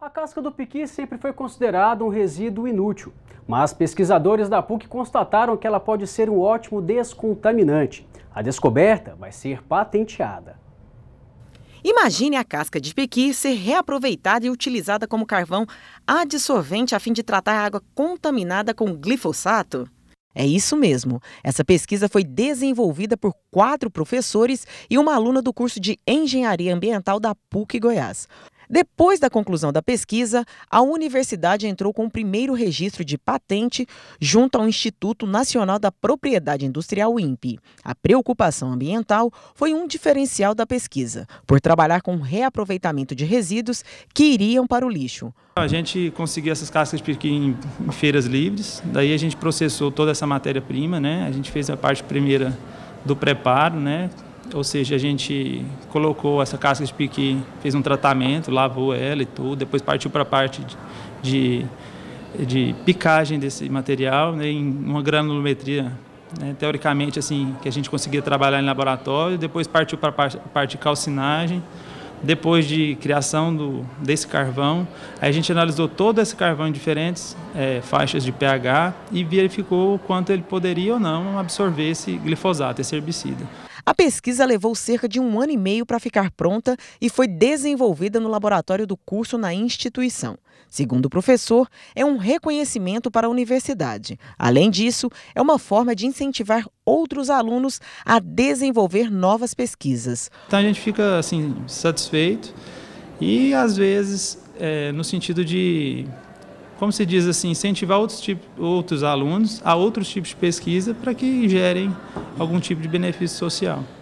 A casca do piqui sempre foi considerada um resíduo inútil, mas pesquisadores da PUC constataram que ela pode ser um ótimo descontaminante. A descoberta vai ser patenteada. Imagine a casca de piqui ser reaproveitada e utilizada como carvão adsorvente a fim de tratar a água contaminada com glifosato. É isso mesmo. Essa pesquisa foi desenvolvida por quatro professores e uma aluna do curso de Engenharia Ambiental da PUC Goiás. Depois da conclusão da pesquisa, a universidade entrou com o primeiro registro de patente junto ao Instituto Nacional da Propriedade Industrial, INPE. A preocupação ambiental foi um diferencial da pesquisa, por trabalhar com reaproveitamento de resíduos que iriam para o lixo. A gente conseguiu essas cascas em feiras livres, daí a gente processou toda essa matéria-prima, né? A gente fez a parte primeira do preparo, né? ou seja, a gente colocou essa casca de pique fez um tratamento, lavou ela e tudo, depois partiu para a parte de, de, picagem desse material né, em uma granulometria, né, teoricamente assim, que a gente conseguia trabalhar em laboratório, depois partiu para a parte, parte de calcinagem, depois de criação do, desse carvão, a gente analisou todo esse carvão em diferentes é, faixas de pH e verificou o quanto ele poderia ou não absorver esse glifosato, esse herbicida. A pesquisa levou cerca de um ano e meio para ficar pronta e foi desenvolvida no laboratório do curso na instituição. Segundo o professor, é um reconhecimento para a universidade. Além disso, é uma forma de incentivar outros alunos a desenvolver novas pesquisas. Então a gente fica assim satisfeito e às vezes é, no sentido de como se diz assim, incentivar outros, tipos, outros alunos a outros tipos de pesquisa para que gerem algum tipo de benefício social.